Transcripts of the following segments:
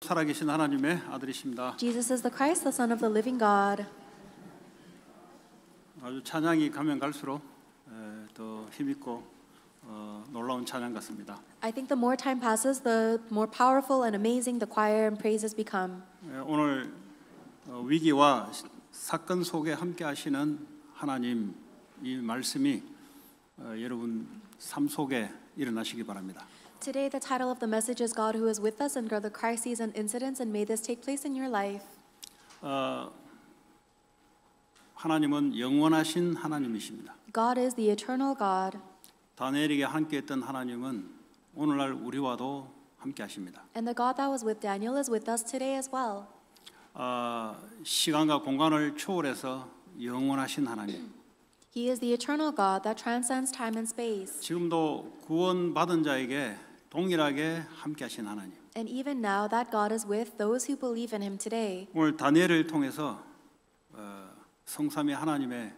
살아계신 하나님의 아들이십니다. Jesus is the Christ, the Son of the living God. 아주 찬양이 가면 갈수록 더힘 있고 어, 놀라운 찬양 같습니다. I think the more time passes, the more powerful and amazing the choir and praises become. 오늘 위기와 사건 속에 함께 하시는 하나님 이 말씀이 여러분 삶 속에 일어나시기 바랍니다. Today, the title of the message is God who is with us under the crises and incidents, and may this take place in your life. 어, 하나님은 영원하신 하나님이십니다. God is the eternal God. 다니엘에게 함께했던 하나님은 오늘날 우리와도 함께하십니다. And the God that was with Daniel is with us today as well. 어, 시간과 공간을 초월해서 영원하신 하나님. He is the eternal God that transcends time and space. 지금도 구원받은 자에게 동일하게 함께 하신 하나님. And even now that God is with those who believe in him today. 오늘 다니엘을 통해서 어, 성삼위 하나님의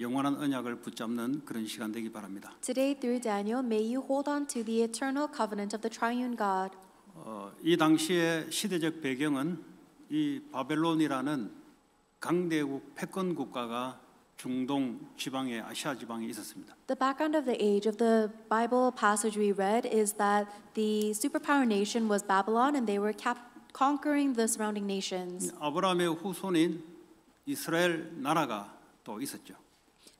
영원한 언약을 붙잡는 그런 시간 되기 바랍니다. Today through Daniel may you hold on to the eternal covenant of the triune God. 어, 이 당시의 시대적 배경은 이 바벨론이라는 강대국 패권 국가가 중동 지방에 아시아 지방에 있었습니다. The background of the age of the Bible passage we read is that the superpower nation was Babylon and they were cap- conquering the surrounding nations. 아브라함의 후손인 이스라엘 나라가 또 있었죠.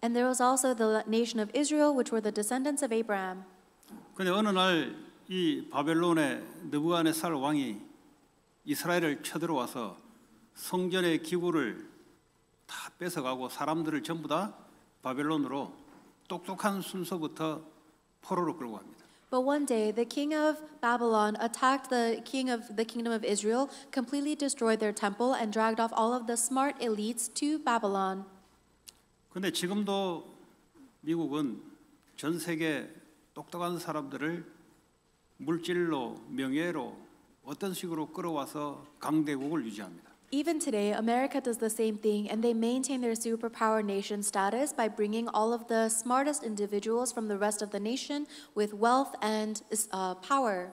And there was also the nation of Israel which were the descendants of Abraham. 근데 어느 날 바벨론의 느부갓네살 왕이 이스라엘을 쳐들어와서 성전의 기구를 다 뺏어가고 사람들을 전부 다 바벨론으로 똑똑한 순서부터 포로로 끌고 갑니다. But one day the king of Babylon attacked the king of the kingdom of Israel, completely destroyed their temple and dragged off all of the smart elites to Babylon. 근데 지금도 미국은 전 세계 똑똑한 사람들을 물질로 명예로 어떤 식으로 끌어와서 강대국을 유지합니다. Even today, America does the same thing, and they maintain their superpower nation status by bringing all of the smartest individuals from the rest of the nation with wealth and uh, power.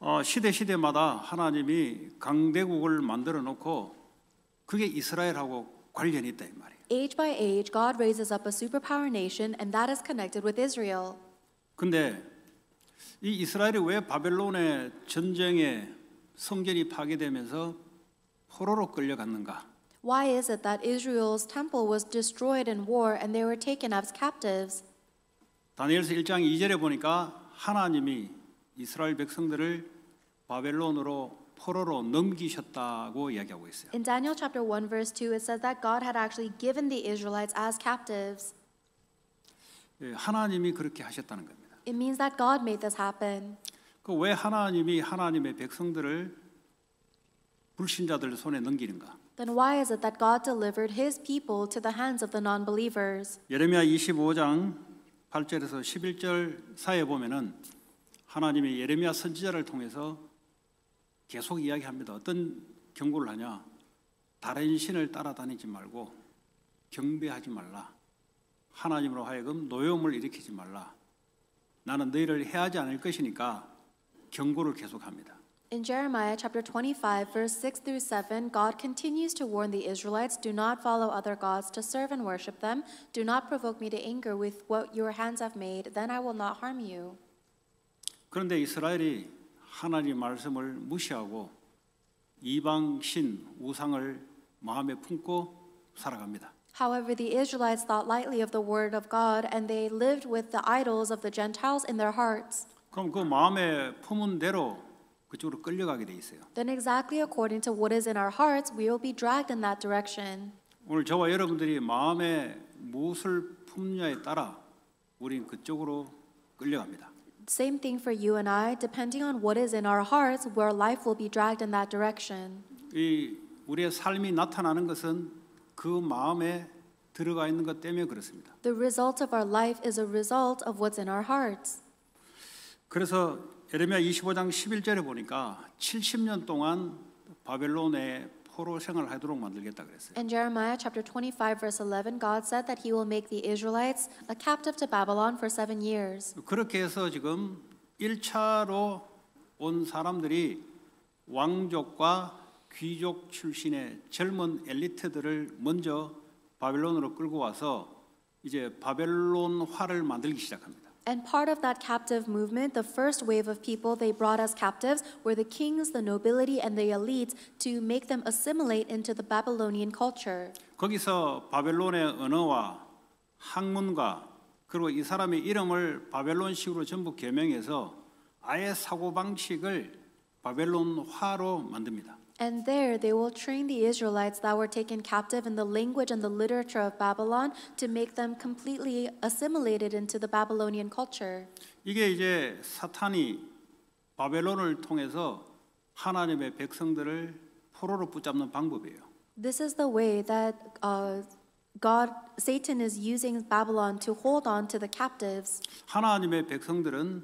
어, 시대 시대마다 하나님이 강대국을 만들어 놓고 그게 이스라엘하고 관련이 있다 이 말이에요. Age by age, God raises up a superpower nation, and that is connected with Israel. 근데 이 이스라엘이 왜 바벨론의 전쟁에 성전이 파괴되면서 포로로 끌려갔는가? Why is it that Israel's temple was destroyed in war and they were taken as captives? 다니엘서 1장 2절에 보니까 하나님이 이스라엘 백성들을 바벨론으로 포로로 넘기셨다고 이야기하고 있어요. In Daniel chapter 1 verse 2 it says that God had actually given the Israelites as captives. 하나님이 그렇게 하셨다는 겁니다. It means that God made this happen. 그왜 하나님이 하나님의 백성들을 불신자들 손에 넘기는가? Then why is it that God delivered his people to the hands of the non-believers? 예레미야 25장 8절에서 11절 사이에 보면은 하나님이 예레미야 선지자를 통해서 계속 이야기합니다. 어떤 경고를 하냐? 다른 신을 따라다니지 말고 경배하지 말라. 하나님으로 하여금 노여움을 일으키지 말라. 나는 너희를 해하지 않을 것이니까 경고를 계속합니다. In Jeremiah chapter 25, verse 6 through 7, God continues to warn the Israelites do not follow other gods to serve and worship them. Do not provoke me to anger with what your hands have made, then I will not harm you. 그런데 이스라엘이 말씀을 무시하고 이방 신 우상을 마음에 품고 살아갑니다. However, the Israelites thought lightly of the word of God and they lived with the idols of the Gentiles in their hearts. 그럼 그 마음에 품은 대로 그쪽으로 끌려가게 돼 있어요. Then exactly according to what is in our hearts, we will be dragged in that direction. 오늘 저와 여러분들이 마음에 무엇을 품냐에 따라 우린 그쪽으로 끌려갑니다. Same thing for you and I. Depending on what is in our hearts, our life will be dragged in that direction. 이 우리의 삶이 나타나는 것은 그 마음에 들어가 있는 것 때문에 그렇습니다. The result of our life is a result of what's in our hearts. 그래서 예레미야 25장 11절에 보니까 70년 동안 바벨론에 포로 생활을 하도록 만들겠다 그랬어요. In Jeremiah chapter 25 verse 11 God said that he will make the Israelites a captive to Babylon for 7 years. 그렇게 해서 지금 1차로 온 사람들이 왕족과 귀족 출신의 젊은 엘리트들을 먼저 바벨론으로 끌고 와서 이제 바벨론화를 만들기 시작합니다. And part of that captive movement, the first wave of people they brought as captives were the kings, the nobility, and the elites to make them assimilate into the Babylonian culture. 거기서 바벨론의 언어와 학문과 그리고 이 사람의 이름을 바벨론식으로 전부 개명해서 아예 사고 방식을 바벨론화로 만듭니다. And there they will train the Israelites that were taken captive in the language and the literature of Babylon to make them completely assimilated into the Babylonian culture. 이게 이제 사탄이 바벨론을 통해서 하나님의 백성들을 포로로 붙잡는 방법이에요. This is the way that uh, God Satan is using Babylon to hold on to the captives. 하나님의 백성들은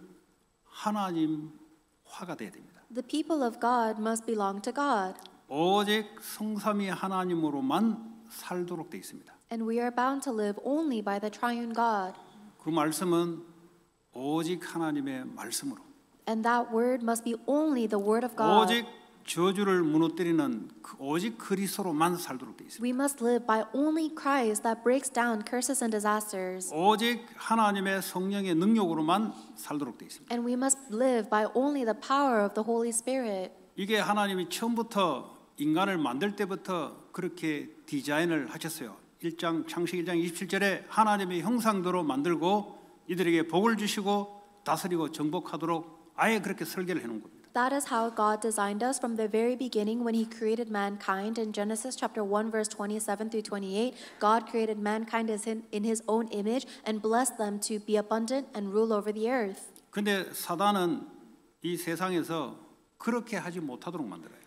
하나님 화가 돼야 됩니다. The people of God must belong to God. 오직 성삼위 하나님으로만 살도록 돼 있습니다. And we are bound to live only by the triune God. 그 말씀은 오직 하나님의 말씀으로. And that word must be only the word of God. 오직 저주를 무너뜨리는 그 오직 그리스도로만 살도록 되어 있습니다. We must live by only Christ that breaks down curses and disasters. 오직 하나님의 성령의 능력으로만 살도록 되 있습니다. And we must live by only the power of the Holy Spirit. 이게 하나님이 처음부터 인간을 만들 때부터 그렇게 디자인을 하셨어요. 1장 창세기 1장 27절에 하나님의 형상대로 만들고 이들에게 복을 주시고 다스리고 정복하도록 아예 그렇게 설계를 해 놓은 겁니다. That is how God designed us from the very beginning when He created mankind. In Genesis chapter 1, verse 27 through 28, God created mankind as in, in His own image and blessed them to be abundant and rule over the earth.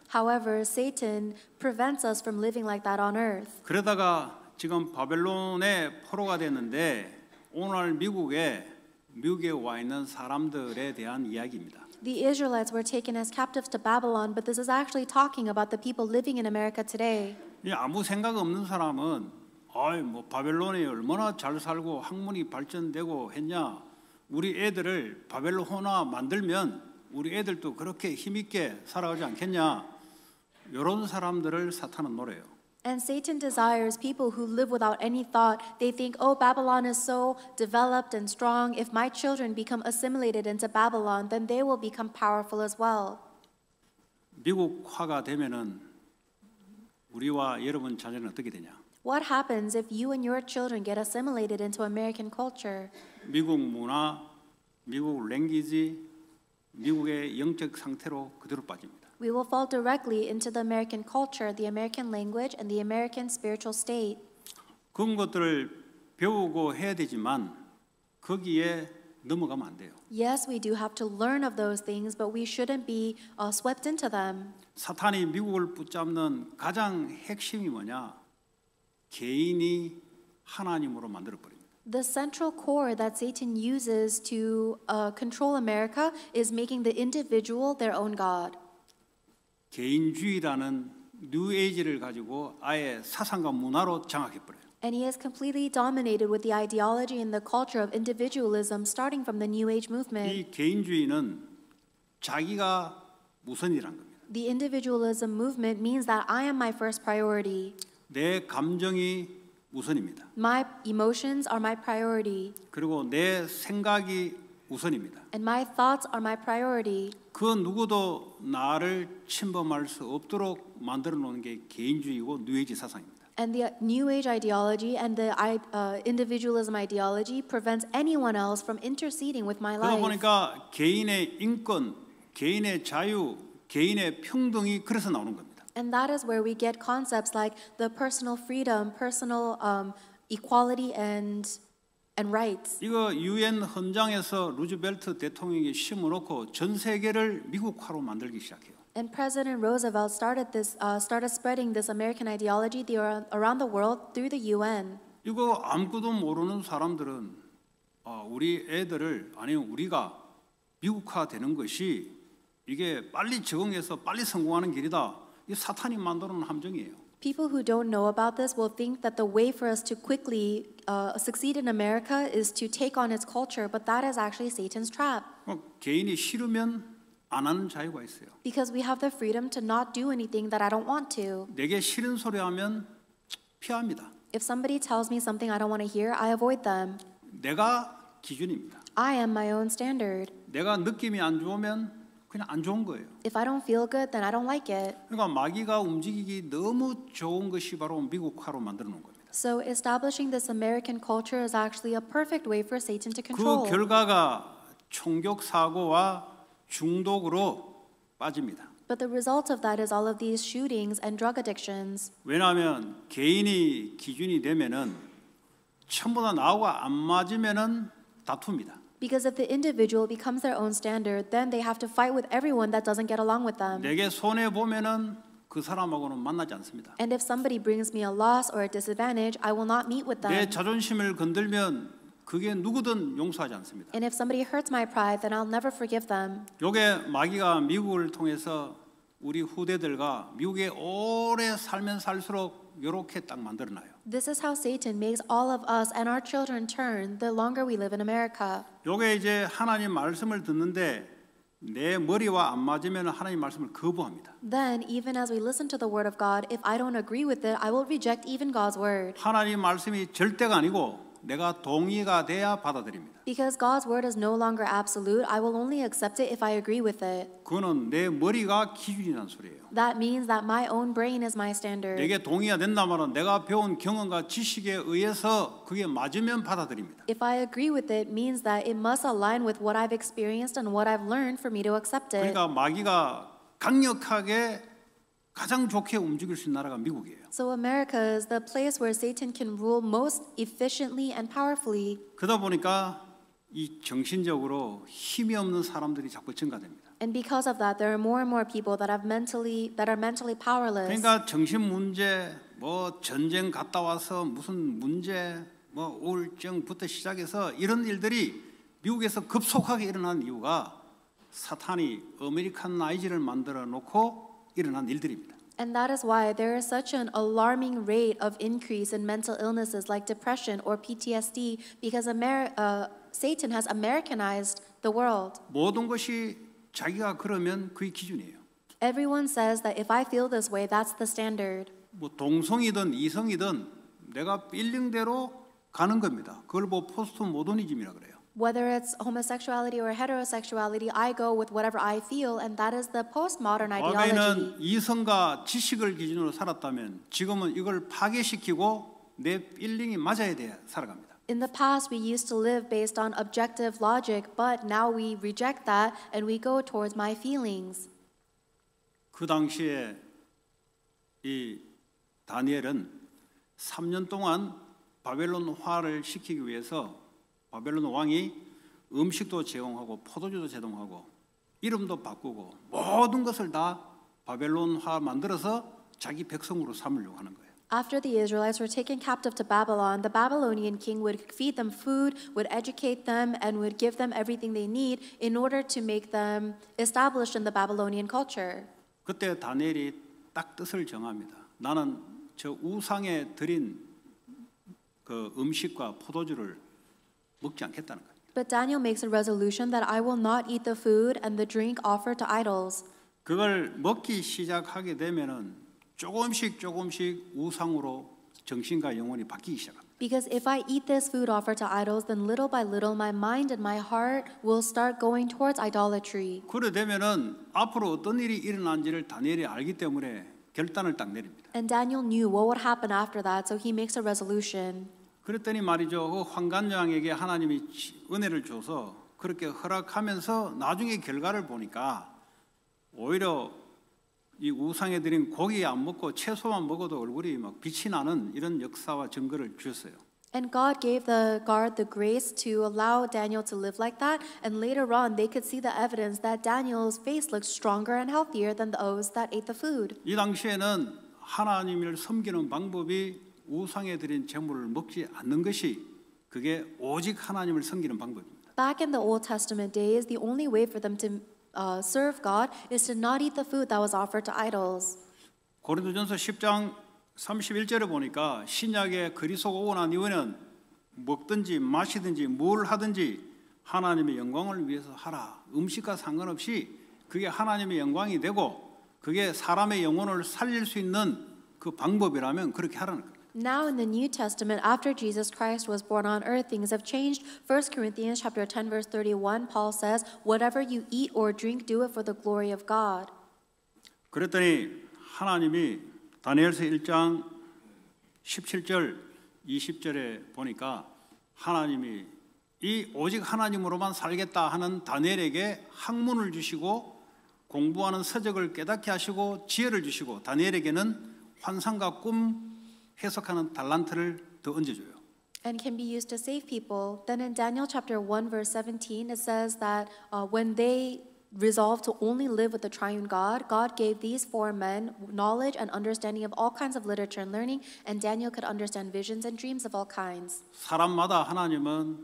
However, Satan prevents us from living like that on earth. 그러다가 지금 바벨론의 포로가 됐는데 오늘 미국에 미국에 와 있는 사람들에 대한 이야기입니다. the Israelites were taken as captives to Babylon, but this is actually talking about the people living in America today. 이 아무 생각 없는 사람은 아이 뭐 바벨론에 얼마나 잘 살고 학문이 발전되고 했냐. 우리 애들을 바벨론화 만들면 우리 애들도 그렇게 힘 있게 살아가지 않겠냐. 이런 사람들을 사탄은 노래요. And Satan desires people who live without any thought. They think, oh, Babylon is so developed and strong. If my children become assimilated into Babylon, then they will become powerful as well. 미국화가 되면은 우리와 여러분 자녀는 어떻게 되냐? What happens if you and your children get assimilated into American culture? 미국 문화, 미국 랭귀지, 미국의 영적 상태로 그대로 빠집니다 we will fall directly into the American culture, the American language, and the American spiritual state. 그런 것들을 배우고 해야 되지만 거기에 넘어가면 안 돼요. Yes, we do have to learn of those things, but we shouldn't be uh, swept into them. 사탄이 미국을 붙잡는 가장 핵심이 뭐냐? 개인이 하나님으로 만들어 버립니다. The central core that Satan uses to uh, control America is making the individual their own God. 개인주의라는 뉴에이지를 가지고 아예 사상과 문화로 장악해버려요. And he is completely dominated with the ideology and the culture of individualism starting from the New Age movement. 이 개인주의는 자기가 우선이란 겁니다. The individualism movement means that I am my first priority. 내 감정이 우선입니다. My emotions are my priority. 그리고 내 생각이 우선입니다. And my thoughts are my priority. 그 누구도 나를 침범할 수 없도록 만들어 놓는 게 개인주의고 뉴에이지 사상입니다. And the New Age ideology and the uh, individualism ideology prevents anyone else from interceding with my life. 그러다 보니까 개인의 인권, 개인의 자유, 개인의 평등이 그래서 나오는 겁니다. And that is where we get concepts like the personal freedom, personal um, equality, and and rights. 이거 유엔 헌장에서 루즈벨트 대통령이 심어놓고 전 세계를 미국화로 만들기 시작해요. And President Roosevelt started this, uh, started spreading this American ideology the, around the world through the UN. 이거 아무것도 모르는 사람들은 어, 우리 애들을 아니 우리가 미국화되는 것이 이게 빨리 적응해서 빨리 성공하는 길이다. 이 사탄이 만들어놓은 함정이에요. people who don't know about this will think that the way for us to quickly uh, succeed in America is to take on its culture, but that is actually Satan's trap. 개인이 싫으면 안 하는 자유가 있어요. Because we have the freedom to not do anything that I don't want to. 내게 싫은 소리 하면 피합니다. If somebody tells me something I don't want to hear, I avoid them. 내가 기준입니다. I am my own standard. 내가 느낌이 안 좋으면 그냥 안 좋은 거예요. If I don't feel good, then I don't like it. 그러니까 마귀가 움직이기 너무 좋은 것이 바로 미국화로 만들어 놓은 겁니다. So establishing this American culture is actually a perfect way for Satan to control. 그 결과가 총격 사고와 중독으로 빠집니다. But the result of that is all of these shootings and drug addictions. 왜냐하면 개인이 기준이 되면은 처음보다 나하고 안 맞으면은 다툽니다. Because if the individual becomes their own standard, then they have to fight with everyone that doesn't get along with them. 내게 손해 보면은 그 사람하고는 만나지 않습니다. And if somebody brings me a loss or a disadvantage, I will not meet with them. 내 자존심을 건들면 그게 누구든 용서하지 않습니다. And if somebody hurts my pride, then I'll never forgive them. 요게 마귀가 미국을 통해서 우리 후대들과 미국에 오래 살면 살수록 요렇게 딱 만들어놔요. This is how Satan makes all of us and our children turn the longer we live in America. 요게 이제 하나님 말씀을 듣는데 내 머리와 안 맞으면 하나님 말씀을 거부합니다. Then even as we listen to the word of God, if I don't agree with it, I will reject even God's word. 하나님 말씀이 절대가 아니고 내가 동의가 돼야 받아들입니다. Because God's word is no longer absolute, I will only accept it if I agree with it. 그거는 내 머리가 기준이란 소리예요. That means that my own brain is my standard. 내게 동의가 된다면 내가 배운 경험과 지식에 의해서 그게 맞으면 받아들입니다. If I agree with it means that it must align with what I've experienced and what I've learned for me to accept it. 그러니까 마귀가 강력하게 가장 좋게 움직일 수 있는 나라가 미국이에요. So America is the place where Satan can rule most efficiently and powerfully. 그러다 보니까 이 정신적으로 힘이 없는 사람들이 자꾸 증가됩니다. And because of that, there are more and more people that have mentally that are mentally powerless. 그러니까 정신 문제, 뭐 전쟁 갔다 와서 무슨 문제, 뭐 우울증부터 시작해서 이런 일들이 미국에서 급속하게 일어난 이유가 사탄이 아메리칸 나이지를 만들어 놓고 일어난 일들입니다. And that is why there is such an alarming rate of increase in mental illnesses like depression or PTSD because Ameri uh, Satan has Americanized the world. 모든 것이 자기가 그러면 그게 기준이에요. Everyone says that if I feel this way, that's the standard. 뭐 동성이든 이성이든 내가 빌링대로 가는 겁니다. 그걸 뭐 포스트 모더니즘이라 그래요 whether it's homosexuality or heterosexuality, I go with whatever I feel, and that is the postmodern ideology. 어베는 이성과 지식을 기준으로 살았다면 지금은 이걸 파괴시키고 내 필링이 맞아야 돼 살아갑니다. In the past, we used to live based on objective logic, but now we reject that and we go towards my feelings. 그 당시에 이 다니엘은 3년 동안 바벨론 시키기 위해서 바벨론 왕이 음식도 제공하고 포도주도 제공하고 이름도 바꾸고 모든 것을 다 바벨론화 만들어서 자기 백성으로 삼으려고 하는 거예요. After the Israelites were taken captive to Babylon, the Babylonian king would feed them food, would educate them, and would give them everything they need in order to make them established in the Babylonian culture. 그때 다니엘이 딱 뜻을 정합니다. 나는 저 우상에 드린 그 음식과 포도주를 먹지 않겠다는 거예요. But Daniel makes a resolution that I will not eat the food and the drink offered to idols. 그걸 먹기 시작하게 되면은 조금씩 조금씩 우상으로 정신과 영혼이 바뀌기 시작합니다. Because if I eat this food offered to idols, then little by little my mind and my heart will start going towards idolatry. 그래 되면은 앞으로 어떤 일이 일어난지를 다니엘이 알기 때문에 결단을 딱 내립니다. And Daniel knew what would happen after that, so he makes a resolution. 그랬더니 말이죠. 그 환관장에게 하나님이 은혜를 줘서 그렇게 허락하면서 나중에 결과를 보니까 오히려 이 우상에 드린 고기 안 먹고 채소만 먹어도 얼굴이 막 빛이 나는 이런 역사와 증거를 주셨어요. And God gave the guard the grace to allow Daniel to live like that. And later on, they could see the evidence that Daniel's face looked stronger and healthier than those that ate the food. 이 당시에는 하나님을 섬기는 방법이 우상에 드린 제물을 먹지 않는 것이 그게 오직 하나님을 섬기는 방법입니다. Back in the Old Testament days, the only way for them to uh, serve God is to not eat the food that was offered to idols. 고린도전서 10장 31절에 보니까 신약의 그리스도가 오고 난 이후에는 먹든지 마시든지 뭘 하든지 하나님의 영광을 위해서 하라. 음식과 상관없이 그게 하나님의 영광이 되고 그게 사람의 영혼을 살릴 수 있는 그 방법이라면 그렇게 하라는 거예요. Now in the New Testament, after Jesus Christ was born on earth, things have changed. 1 Corinthians chapter 10, verse 31, Paul says, Whatever you eat or drink, do it for the glory of God. 그랬더니 하나님이 다니엘서 1장 17절 20절에 보니까 하나님이 이 오직 하나님으로만 살겠다 하는 다니엘에게 학문을 주시고 공부하는 서적을 깨닫게 하시고 지혜를 주시고 다니엘에게는 환상과 꿈 해석하는 달란트를 더 얹어줘요. and can be used to save people. Then in Daniel chapter 1, verse 17, it says that uh, when they resolved to only live with the triune God, God gave these four men knowledge and understanding of all kinds of literature and learning, and Daniel could understand visions and dreams of all kinds. 사람마다 하나님은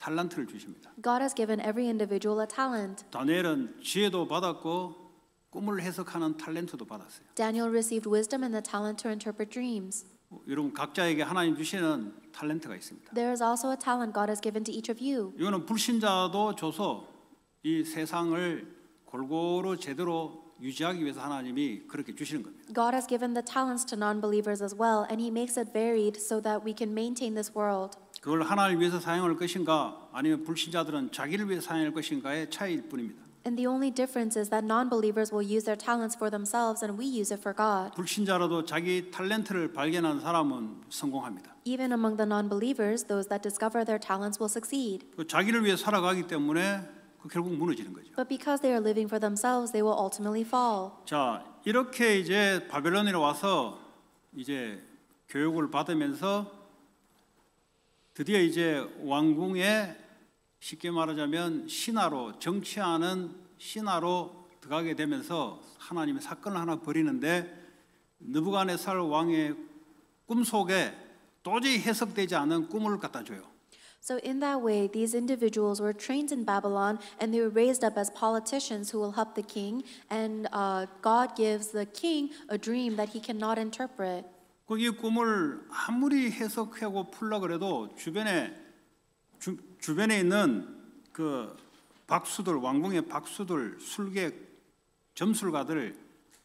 달란트를 주십니다. God has given every individual a talent. 다니엘은 지혜도 받았고 꿈을 해석하는 탤런트도 받았어요. Daniel received wisdom and the talent to interpret dreams. 여러분 각자에게 하나님 주시는 탤런트가 있습니다. There is also a talent God has given to each of you. 이거는 불신자도 줘서 이 세상을 골고루 제대로 유지하기 위해서 하나님이 그렇게 주시는 겁니다. God has given the talents to non-believers as well, and He makes it varied so that we can maintain this world. 그걸 하나님을 위해서 사용할 것인가, 아니면 불신자들은 자기를 위해 사용할 것인가의 차이일 뿐입니다. And the only difference is that non-believers will use their talents for themselves and we use it for God. 불신자라도 자기 탤런트를 발견한 사람은 성공합니다. Even among the non-believers, those that discover their talents will succeed. 자기를 위해 살아가기 때문에 그 결국 무너지는 거죠. But because they are living for themselves, they will ultimately fall. 자, 이렇게 이제 바벨론에 와서 이제 교육을 받으면서 드디어 이제 왕궁에 쉽게 말하자면 신하로 정치하는 신하로 들어가게 되면서 하나님의 사건을 하나 벌이는데 느부갓네살 왕의 꿈 속에 도저히 해석되지 않은 꿈을 갖다 줘요. So in that way, these individuals were trained in Babylon, and they were raised up as politicians who will help the king. And uh, God gives the king a dream that he cannot interpret. 거기 꿈을 아무리 해석하고 풀라 그래도 주변에 주, 주변에 있는 그 박수들 왕궁의 박수들 술객 점술가들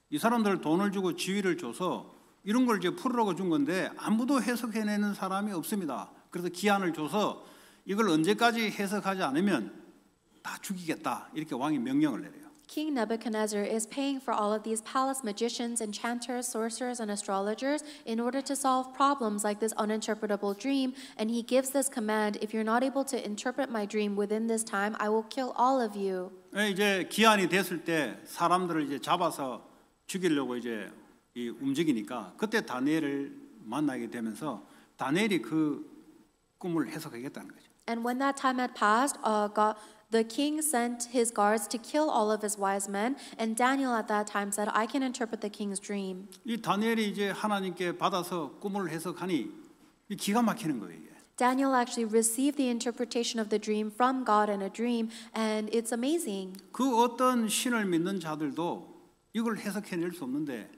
이 사람들 돈을 주고 지위를 줘서 이런 걸 이제 풀으라고 준 건데 아무도 해석해내는 사람이 없습니다. 그래서 기한을 줘서 이걸 언제까지 해석하지 않으면 다 죽이겠다 이렇게 왕이 명령을 내려요. King Nebuchadnezzar is paying for all of these palace magicians, enchanters, sorcerers, and astrologers in order to solve problems like this uninterpretable dream. And he gives this command if you're not able to interpret my dream within this time, I will kill all of you. 이제 기한이 됐을 때 사람들을 이제 잡아서 죽이려고 이제 이 움직이니까 그때 다니엘을 만나게 되면서 다니엘이 그 꿈을 해석하겠다는 거죠. And when that time had passed, uh, God the king sent his guards to kill all of his wise men, and Daniel at that time said, "I can interpret the king's dream." 이 다니엘이 이제 하나님께 받아서 꿈을 해석하니 기가 막히는 거예요. 이게. Daniel actually received the interpretation of the dream from God in a dream, and it's amazing. 그 어떤 신을 믿는 자들도 이걸 해석해낼 수 없는데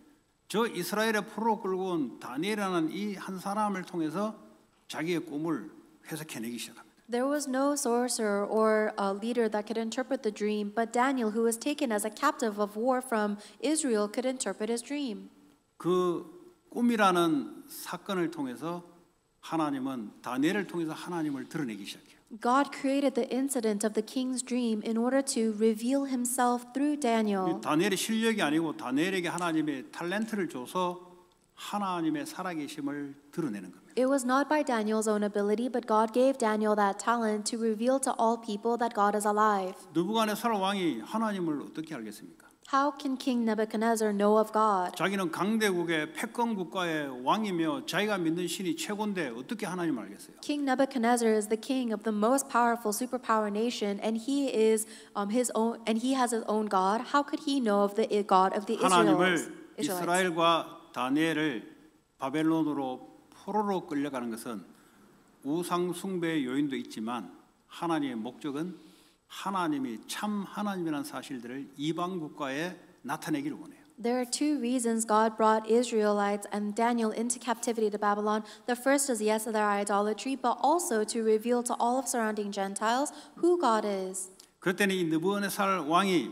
저 이스라엘의 포로 끌고 온 다니엘이라는 이 사람을 통해서 자기의 꿈을 해석해내기 시작합니다. There was no sorcerer or a uh, leader that could interpret the dream, but Daniel, who was taken as a captive of war from Israel, could interpret his dream. 그 꿈이라는 사건을 통해서 하나님은 다니엘을 통해서 하나님을 드러내기 시작해요. God created the incident of the king's dream in order to reveal himself through Daniel. 다니엘의 실력이 아니고 다니엘에게 하나님의 탤런트를 줘서 하나님의 살아계심을 드러내는 겁니다. It was not by Daniel's own ability, but God gave Daniel that talent to reveal to all people that God is alive. How can King Nebuchadnezzar know of God? 자기는 강대국의 패권 국가의 왕이며 자기가 믿는 신이 최고인데 어떻게 하나님을 알겠어요? King Nebuchadnezzar is the king of the most powerful superpower nation, and he is um, his own, and he has his own God. How could he know of the God of the Israelites? 하나님을 이스라엘과 다니엘을 바벨론으로 포로로 끌려가는 것은 우상 숭배의 요인도 있지만 하나님의 목적은 하나님이 참 하나님이라는 사실들을 이방 국가에 나타내기를 원해요. There are two reasons God brought Israelites and Daniel into captivity to Babylon. The first is yes, their idolatry, but also to reveal to all of surrounding Gentiles who God is. 그때는 이 느부갓네살 왕이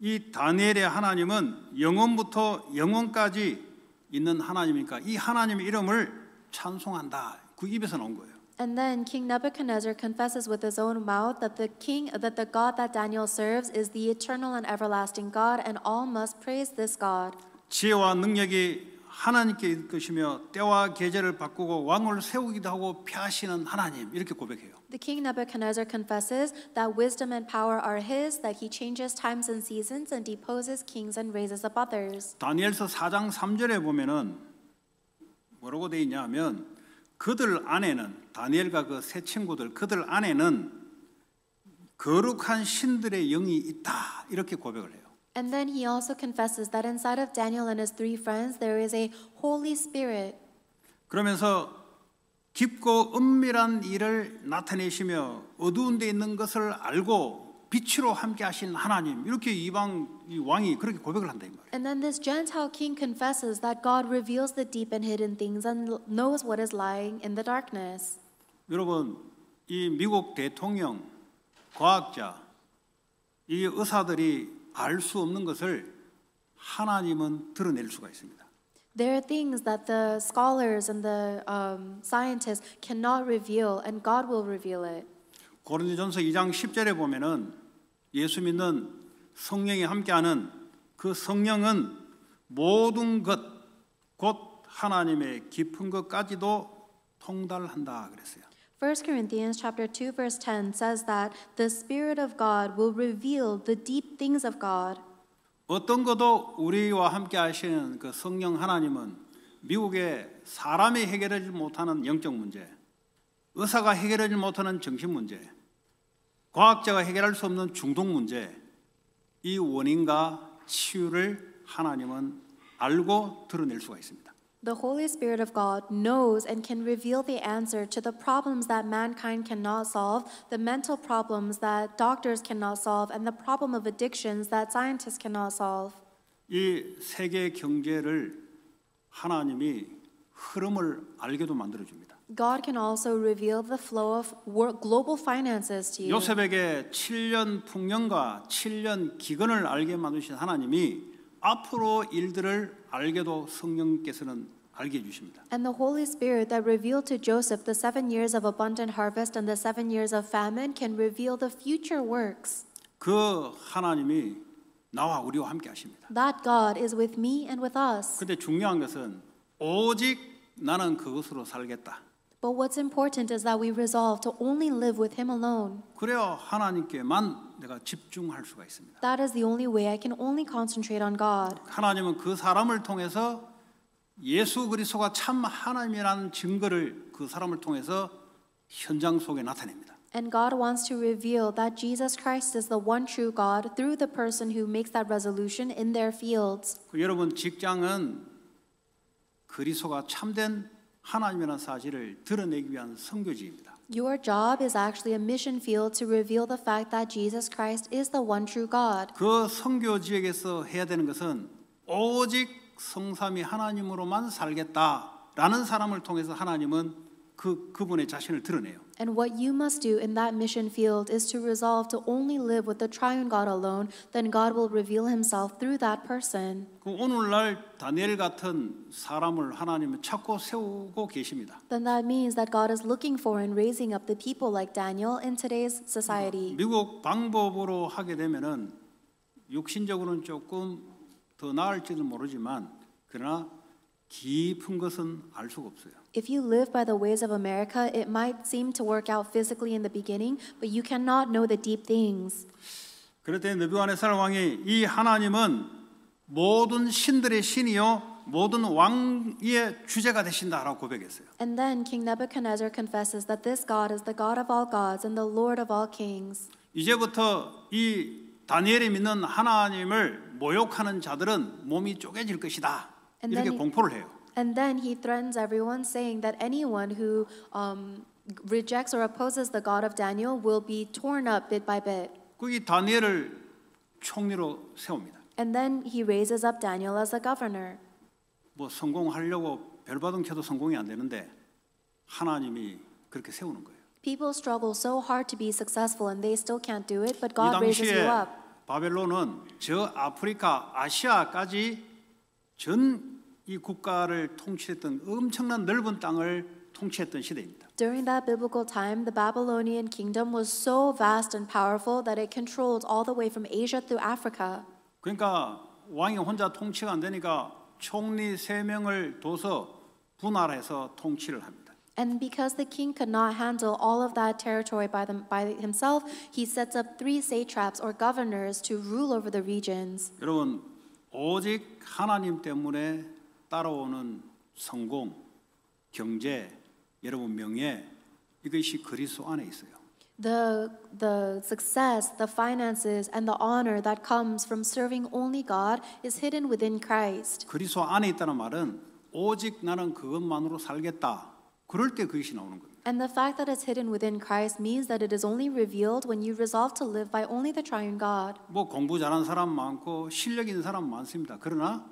이 다니엘의 하나님은 영원부터 영원까지 있는 하나님이니까 이 하나님의 이름을 찬송한다. 그 입에서 나온 거예요. And then King Nebuchadnezzar confesses with his own mouth that the king that the God that Daniel serves is the eternal and everlasting God and all must praise this God. 지혜와 능력이 하나님께 있을 것이며 때와 계절을 바꾸고 왕을 세우기도 하고 폐하시는 하나님 이렇게 고백해요. The king Nebuchadnezzar confesses that wisdom and power are his, that he changes times and seasons and deposes kings and raises up others. 다니엘서 4장 3절에 보면은 뭐라고 되어 있냐면 그들 안에는 다니엘과 그 세 친구들 그들 안에는 거룩한 신들의 영이 있다 이렇게 고백을 해요. And then he also confesses that inside of Daniel and his three friends there is a holy spirit. 그러면서 깊고 은밀한 일을 나타내시며 어두운 데 있는 것을 알고 빛으로 함께 하신 하나님 이렇게 이방 이 왕이 그렇게 고백을 한다 이 말이에요. And then this Gentile king confesses that God reveals the deep and hidden things and knows what is lying in the darkness. 여러분 이 미국 대통령, 과학자, 이 의사들이 알 수 없는 것을 하나님은 드러낼 수가 있습니다. There are things that the scholars and the um, scientists cannot reveal, and God will reveal it. 고린도전서 2장 10절에 보면은 예수 믿는 성령이 함께하는 그 성령은 모든 것, 곧 하나님의 깊은 것까지도 통달한다 그랬어요. 1 Corinthians chapter 2 verse 10 says that the spirit of God will reveal the deep things of God. 어떤 것도 우리와 함께 하시는 그 성령 하나님은 미국의 사람이 해결하지 못하는 영적 문제, 의사가 해결하지 못하는 정신 문제, 과학자가 해결할 수 없는 중독 문제, 이 원인과 치유를 하나님은 알고 드러낼 수가 있습니다. The Holy Spirit of God knows and can reveal the answer to the problems that mankind cannot solve, the mental problems that doctors cannot solve, and the problem of addictions that scientists cannot solve. 이 세계 경제를 하나님이 흐름을 알게도 만들어 줍니다. God can also reveal the flow of world, global finances to you. 요셉에게 7년 풍년과 7년 기근을 알게 만드신 하나님이 앞으로 일들을 알게도 성령께서는 알게 주십니다. And the Holy Spirit that revealed to Joseph the seven years of abundant harvest and the seven years of famine can reveal the future works. 그 하나님이 나와 우리와 함께 하십니다. That God is with me and with us. 근데 중요한 것은 오직 나는 그것으로 살겠다. But what's important is that we resolve to only live with Him alone. 그래야 하나님께만 내가 집중할 수가 있습니다. That is the only way I can only concentrate on God. 하나님은 그 사람을 통해서 예수 그리스도가 참 하나님이라는 증거를 그 사람을 통해서 현장 속에 나타냅니다. And God wants to reveal that Jesus Christ is the one true God through the person who makes that resolution in their fields. 여러분 직장은 그리스도가 참된 하나님이라는 사실을 드러내기 위한 선교지입니다. Your job is actually a mission field to reveal the fact that Jesus Christ is the one true God. 그 선교 지역에서 해야 되는 것은 오직 성삼위 하나님으로만 살겠다라는 사람을 통해서 하나님은 그 그분의 자신을 드러내요. And what you must do in that mission field is to resolve to only live with the triune God alone, then God will reveal himself through that person. 그 오늘날 다니엘 같은 사람을 하나님은 찾고 세우고 계십니다. Then that means that God is looking for and raising up the people like Daniel in today's society. 미국 방법으로 하게 되면은 육신적으로는 조금 더 나을지도 모르지만 그러나 깊은 것은 알 수가 없어요. If you live by the ways of America, it might seem to work out physically in the beginning, but you cannot know the deep things. 그랬더니 느부갓네살 왕이 이 하나님은 모든 신들의 신이요 모든 왕의 주제가 되신다라고 고백했어요. And then King Nebuchadnezzar confesses that this God is the God of all gods and the Lord of all kings. 이제부터 이 다니엘이 믿는 하나님을 모욕하는 자들은 몸이 쪼개질 것이다. 이렇게 공포를 해요. And then he threatens everyone, saying that anyone who um, rejects or opposes the God of Daniel will be torn up bit by bit. 다니엘을 총리로 세웁니다. And then he raises up Daniel as a governor. 뭐 성공하려고 별바둥 쳐도 성공이 안 되는데 하나님이 그렇게 세우는 거예요. People struggle so hard to be successful and they still can't do it, but God raises you up. 바벨론은 저 아프리카, 아시아까지 전이 국가를 통치했던 엄청난 넓은 땅을 통치했던 시대입니다. During that biblical time, the Babylonian kingdom was so vast and powerful that it controlled all the way from Asia through Africa. 그러니까 왕이 혼자 통치가 안 되니까 총리 세 명을 둬서 분할해서 통치를 합니다. And because the king could not handle all of that territory by, them, by himself, he sets up three satraps or governors to rule over the regions. 여러분 오직 하나님 때문에 따라오는 성공, 경제, 여러분 명예 이것이 그리스도 안에 있어요. The the success, the finances and the honor that comes from serving only God is hidden within Christ. 그리스도 안에 있다는 말은 오직 나는 그것만으로 살겠다. 그럴 때 그것이 나오는 겁니다. And the fact that it's hidden within Christ means that it is only revealed when you resolve to live by only the triune God. 뭐 공부 잘하는 사람 많고 실력 있는 사람 많습니다. 그러나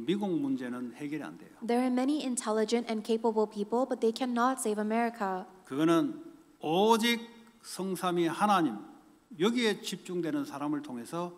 미국 문제는 해결이 안 돼요. There are many intelligent and capable people, but they cannot save America. 그거는 오직 성삼위 하나님 여기에 집중되는 사람을 통해서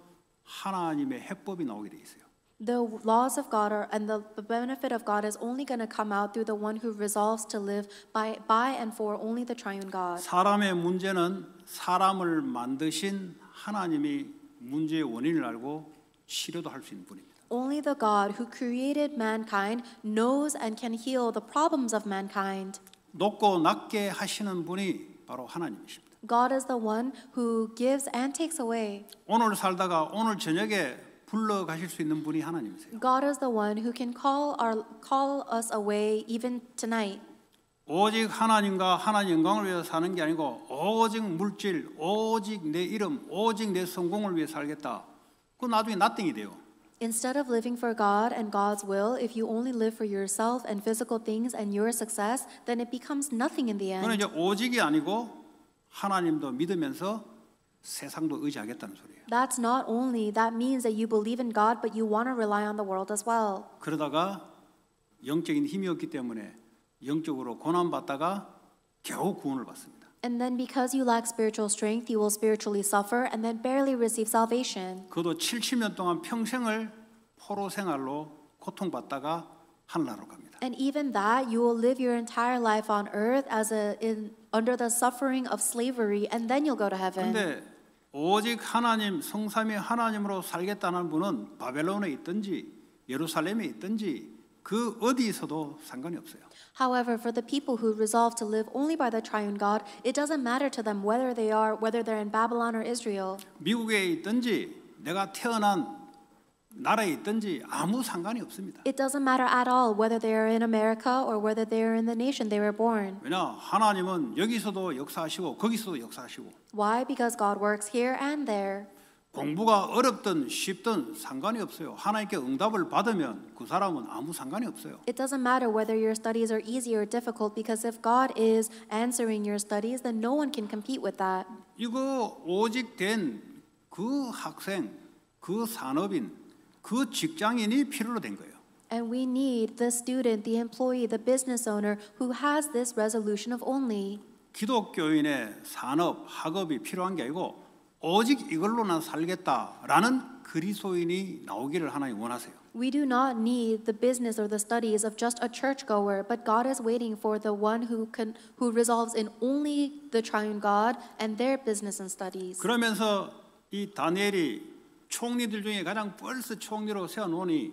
하나님의 해법이 나오게 돼 있어요. The laws of God are, and the, the benefit of God is only going to come out through the one who resolves to live by, by and for only the triune God. 사람의 문제는 사람을 만드신 하나님이 문제의 원인을 알고 치료도 할 수 있는 분입니다. Only the God who created mankind knows and can heal the problems of mankind. 높고 낮게 하시는 분이 바로 하나님이십니다. God is the one who gives and takes away. 오늘 살다가 오늘 저녁에 불러 가실 수 있는 분이 하나님이세요. God is the one who can call our call us away even tonight. 오직 하나님과 하나님 영광을 위해서 사는 게 아니고 오직 물질, 오직 내 이름, 오직 내 성공을 위해 살겠다. 그 나중에 나띵이 돼요. Instead of living for God and God's will, if you only live for yourself and physical things and your success, then it becomes nothing in the 그거는 end. 이제 오직이 아니고 하나님도 믿으면서 세상도 의지하겠다는 소리예요. That's not only, that means that you believe in God, but you want to rely on the world as well. 그러다가 영적인 힘이 없기 때문에 영적으로 고난 받다가 겨우 구원을 받습니다. And then because you lack spiritual strength, you will spiritually suffer and then barely receive salvation. 그도 70년 동안 평생을 포로 생활로 고통받다가 갑니다. And even that, you will live your entire life on earth as a in under the suffering of slavery, and then you'll go to heaven. 근데 오직 하나님 성삼위 하나님으로 살겠다는 분은 바벨론에 있든지 예루살렘에 있든지 그 어디서도 상관이 없어요. However, for the people who resolve to live only by the triune God, it doesn't matter to them whether they are whether they're in Babylon or Israel. 미국에 있든지 내가 태어난 나라에 있든지 아무 상관이 없습니다. It doesn't matter at all whether they are in America or whether they are in the nation they were born. 왜냐 하나님은 여기서도 역사하시고 거기서도 역사하시고. Why? Because God works here and there. 공부가 어렵든 쉽든 상관이 없어요. 하나님께 응답을 받으면 그 사람은 아무 상관이 없어요. It doesn't matter whether your studies are easy or difficult because if God is answering your studies then no one can compete with that. 이거 오직 된 그 학생, 그 산업인, 그 직장인이 필요로 된 거예요. And we need the student, the employee, the business owner who has this resolution of only. 기독교인의 산업, 학업이 필요한 게 아니고 오직 이걸로만 살겠다라는 그리스도인이 나오기를 하나님 원하세요. We do not need the business or the studies of just a churchgoer, but God is waiting for the one who can who resolves in only the triune God and their business and studies. 그러면서 이 다니엘이 총리들 중에 가장 벌써 총리로 세워 놓으니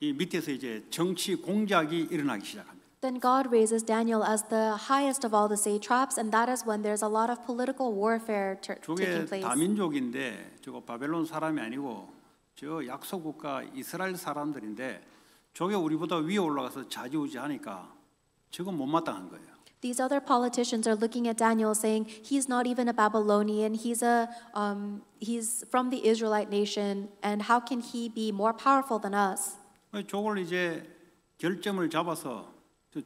이 밑에서 이제 정치 공작이 일어나기 시작합니다. Then God raises Daniel as the highest of all the satraps, and that is when there's a lot of political warfare taking place. 다민족인데 저거 바벨론 사람이 아니고 저 약속 국가 이스라엘 사람들인데 저게 우리보다 위에 올라가서 자지우지하니까 저건 못마땅한 거예요. These other politicians are looking at Daniel saying, he's not even a Babylonian, he's, a, um, he's from the Israelite nation, and how can he be more powerful than us? 저걸 이제 결점을 잡아서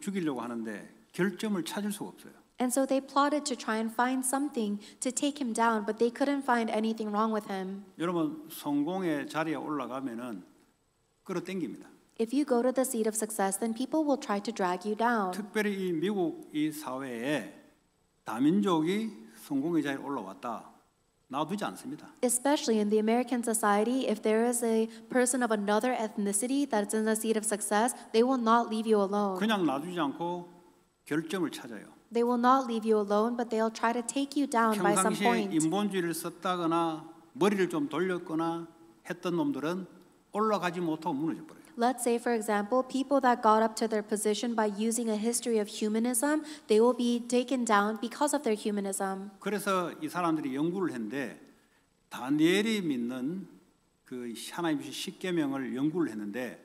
죽이려고 하는데 결점을 찾을 수가 없어요. And so they plotted to try and find something to take him down, but they couldn't find anything wrong with him. 여러분 성공의 자리에 올라가면은 끌어당깁니다. If you go to the seat of success, then people will try to drag you down. 특별히 이 미국 이 사회에 다민족이 성공의 자리에 올라왔다. Especially in the American society, if there is a person of another ethnicity that's in the seat of success, they will not leave you alone. They will not leave you alone, but they'll try to take you down by some point. 평상시에 인본주의를 썼다거나 머리를 좀 돌렸거나 했던 놈들은 올라가지 못하고 무너져 버려요. Let's say, for example, people that got up to their position by using a history of humanism, they will be taken down because of their humanism. 그래서 이 사람들이 연구를 했는데 다니엘이 믿는 그 하나님 주신 십계명을 연구를 했는데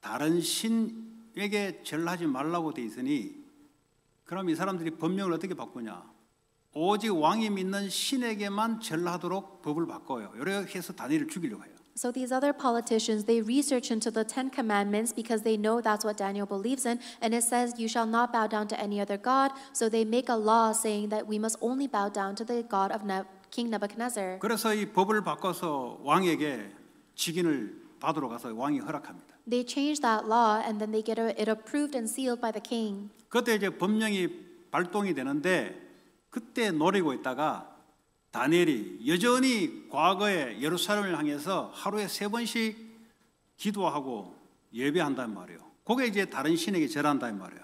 다른 신에게 절하지 말라고 돼 있으니 그럼 이 사람들이 법령을 어떻게 바꾸냐? 오직 왕이 믿는 신에게만 절하도록 법을 바꿔요. 이렇게 해서 다니엘을 죽이려고 해요. So these other politicians, they research into the Ten Commandments because they know that's what Daniel believes in. And it says, You shall not bow down to any other God. So they make a law saying that we must only bow down to the God of ne- King Nebuchadnezzar. 그래서 이 법을 바꿔서 왕에게 직인을 받으러 가서 왕이 허락합니다. They change that law and then they get it approved and sealed by the king. 그때 이제 법령이 발동이 되는데 그때 노리고 있다가 다니엘이 여전히 과거에 예루살렘을 향해서 하루에 세 번씩 기도하고 예배한다는 말이에요. 그게 이제 다른 신에게 절한다는 말이에요.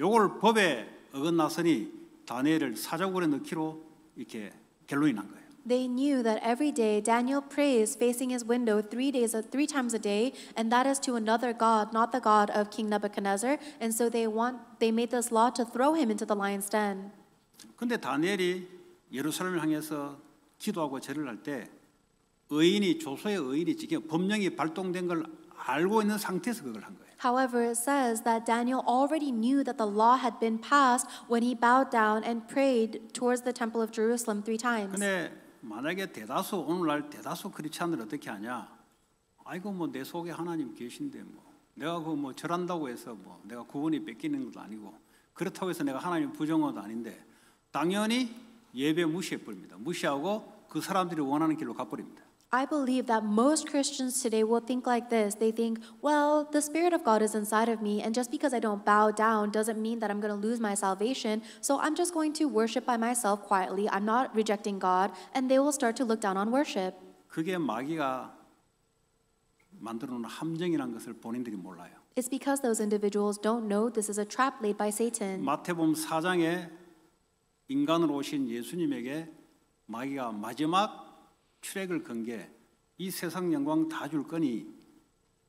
요걸 법에 어긋나서니 다니엘을 사자굴에 넣기로 이렇게 결론이 난 거예요. They knew that every day Daniel prays facing his window three days, three times a day, and that is to another god, not the god of King Nebuchadnezzar. And so they want, they made this law to throw him into the lion's den. 근데 다니엘이 예루살렘을 향해서 기도하고 제를 할때 의인이 조소의 의인이 지금 법령이 발동된 걸 알고 있는 상태에서 그걸 한 거예요. However, it says that Daniel already knew that the law had been passed when he bowed down and prayed towards the temple of Jerusalem three times. 근데 만약에 대다수 오늘날 대다수 크리스천들 어떻게 하냐? 아이고 뭐 내 속에 하나님 계신데 뭐 내가 그뭐 절한다고 해서 뭐 내가 구원이 뺏기는 것도 아니고 그렇다고 해서 내가 하나님 부정어도 아닌데 당연히 예배 무시해 버립니다. 무시하고 그 사람들이 원하는 길로 I believe that most Christians today will think like this. They think, well, the Spirit of God is inside of me, and just because I don't bow down doesn't mean that I'm going to lose my salvation. So I'm just going to worship by myself quietly. I'm not rejecting God. And they will start to look down on worship. 그게 마귀가 함정이라는 것을 본인들이 몰라요. It's because those individuals don't know this is a trap laid by Satan. 마태복음 4장에 인간으로 오신 예수님에게 마귀가 마지막 출애굽을 건게 이 세상 영광 다 줄 거니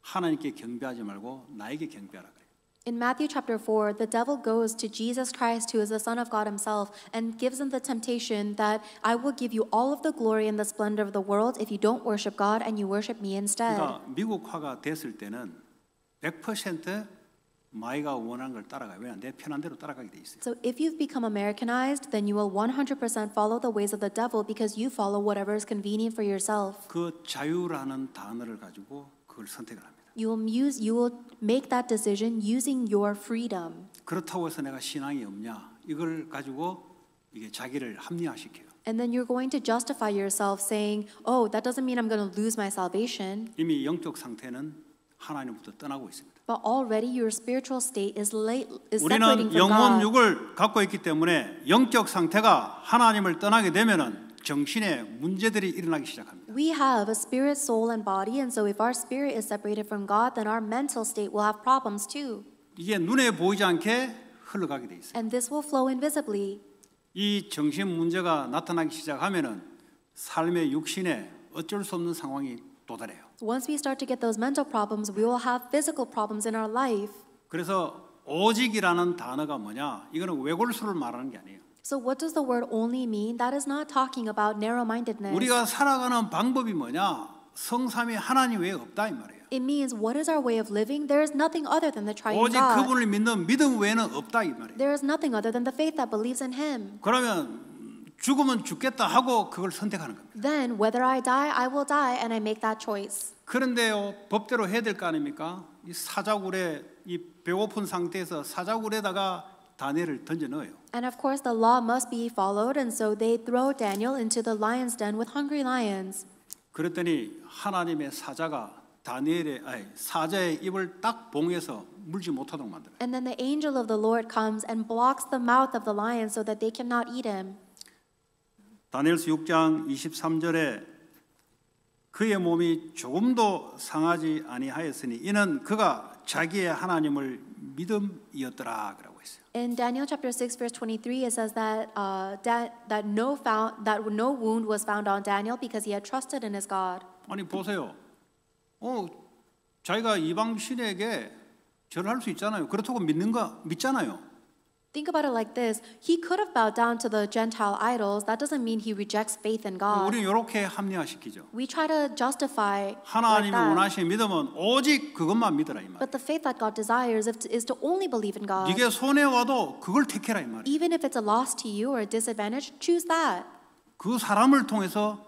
하나님께 경배하지 말고 나에게 경배하라 그래요. In Matthew chapter 4, the devil goes to Jesus Christ, who is the Son of God himself, and gives him the temptation that I will give you all of the glory and the splendor of the world if you don't worship God and you worship me instead. 그러니까 미국화가 됐을 때는 100% So if you've become Americanized, then you will 100% follow the ways of the devil because you follow whatever is convenient for yourself. 그 자유라는 단어를 가지고 그걸 선택을 합니다. You will use you will make that decision using your freedom. 그렇다고 해서 내가 신앙이 없냐? 이걸 가지고 이게 자기를 합리화시켜요. And then you're going to justify yourself saying, "Oh, that doesn't mean I'm going to lose my salvation." 이미 영적 상태는 하나님부터 떠나고 있습니다. But already your spiritual state is late, is separating 우리는 from 영혼 God. 육을 갖고 있기 때문에 영적 상태가 하나님을 떠나게 되면은 정신에 문제들이 일어나기 시작합니다. We have a spirit, soul, and body, and so if our spirit is separated from God, then our mental state will have problems too. 이게 눈에 보이지 않게 흘러가게 돼 있어요. And this will flow invisibly. 이 정신 문제가 나타나기 시작하면은 삶의 육신에 어쩔 수 없는 상황이 도달해요. Once we start to get those mental problems, we will have physical problems in our life. 그래서 오직이라는 단어가 뭐냐? 이거는 외골수를 말하는 게 아니에요. So what does the word only mean? That is not talking about narrow-mindedness. 우리가 살아가는 방법이 뭐냐? 성삼위 하나님 외에 없다 이 말이에요. It means what is our way of living? There is nothing other than the triune 오직 God. 그분을 믿는 믿음 외에는 없다 이 말이에요. There is nothing other than the faith that believes in him. 그러면 죽으면 죽겠다 하고 그걸 선택하는 겁니다. Then whether I die, I will die, and I make that choice. 그런데요 법대로 해야 될 거 아닙니까? 이 사자굴에 이 배고픈 상태에서 사자굴에다가 다니엘을 던져 넣어요. And of course the law must be followed, and so they throw Daniel into the lion's den with hungry lions. 그랬더니 하나님의 사자가 다니엘의 아니, 사자의 입을 딱 봉해서 물지 못하도록 만들어요. And then the angel of the Lord comes and blocks the mouth of the lion so that they cannot eat him. 다니엘서 6장 23절에 그의 몸이 조금도 상하지 아니하였으니 이는 그가 자기의 하나님을 믿음이었더라 그러고 있어요. In Daniel chapter 6 verse 23 it says that uh, that, that no found that no wound was found on Daniel because he had trusted in his God. 아니 보세요. 어 자기가 이방 신에게 절할 수 있잖아요. 그렇다고 믿는가? 믿잖아요. Think about it like this. He could have bowed down to the Gentile idols. That doesn't mean he rejects faith in God. 우리 이렇게 합리화시키죠. We try to justify 하나님이 like 원하시는 믿음은 오직 그것만 믿으라 이 말. But the faith that God desires is to only believe in God. 이게 손해 와도 그걸 택해라 이 말. Even if it's a loss to you or a disadvantage, choose that. 그 사람을 통해서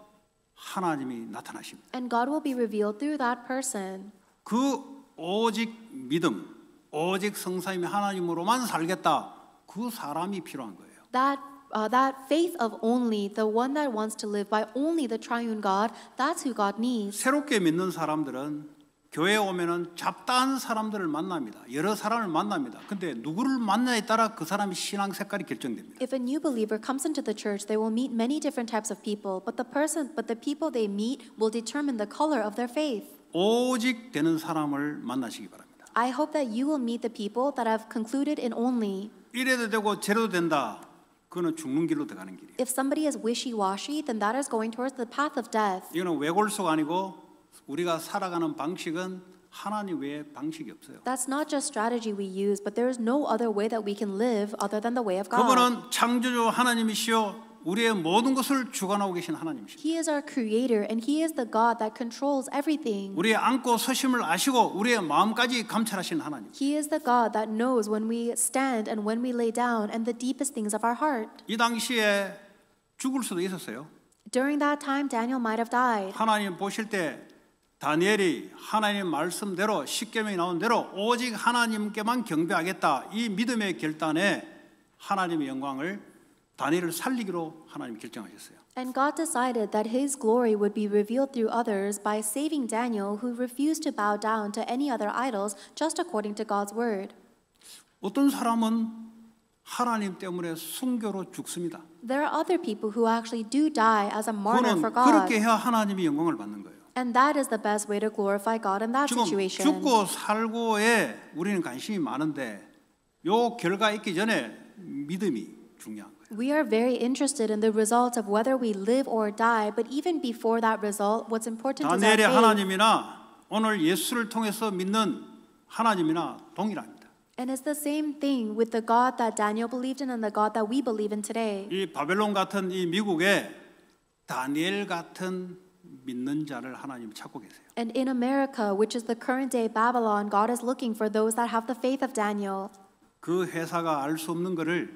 하나님이 나타나십니다. And God will be revealed through that person. 그 오직 믿음, 오직 성사님이 하나님으로만 살겠다. 그 사람이 필요한 거예요. That uh, that faith of only the one that wants to live by only the triune God, that's who God needs. 새롭게 믿는 사람들은 교회 오면은 잡다한 사람들을 만납니다. 여러 사람을 만납니다. 근데 누구를 만나에 따라 그 사람이 신앙 색깔이 결정됩니다. If a new believer comes into the church, they will meet many different types of people, but the person but the people they meet will determine the color of their faith. 오직 되는 사람을 만나시기 바랍니다. I hope that you will meet the people that have concluded in only 이래도 되고 저래도 된다. 그는 죽는 길로 들어가는 길이에요. If somebody is wishy-washy, then that is going towards the path of death. 이거는 외골수가 아니고 우리가 살아가는 방식은 하나님 외에 방식이 없어요. That's not just strategy we use, but there is no other way that we can live other than the way of God. 그분은 창조주 하나님이시요 우리의 모든 것을 주관하고 계신 하나님이십니다. He is our creator and he is the God that controls everything. 우리의 안고 서심을 아시고 우리의 마음까지 감찰하시는 하나님. He is the God that knows when we stand and when we lay down and the deepest things of our heart. 이 당시에 죽을 수도 있었어요. During that time Daniel might have died. 하나님 보실 때 다니엘이 하나님 말씀대로 십계명이 나온 대로 오직 하나님께만 경배하겠다 이 믿음의 결단에 하나님의 영광을 다니엘을 살리기로 하나님 결정하셨어요. And God decided that his glory would be revealed through others by saving Daniel who refused to bow down to any other idols just according to God's word. 어떤 사람은 하나님 때문에 순교로 죽습니다. There are other people who actually do die as a martyr for God. 그렇게 해야 하나님의 영광을 받는 거예요. And that is the best way to glorify God in that situation. 지금 죽고 살고에 우리는 관심이 많은데 요 결과 있기 전에 믿음이 중요합니다. We are very interested in the result of whether we live or die, but even before that result, what's important is that 하나님이나 오늘 예수를 통해서 믿는 하나님이나 동일합니다. And it's the same thing with the God that Daniel believed in and the God that we believe in today. 이 바벨론 같은 이 미국에 다니엘 같은 믿는 자를 하나님 찾고 계세요. And in America, which is the current day Babylon, God is looking for those that have the faith of Daniel. 그 회사가 알 수 없는 것을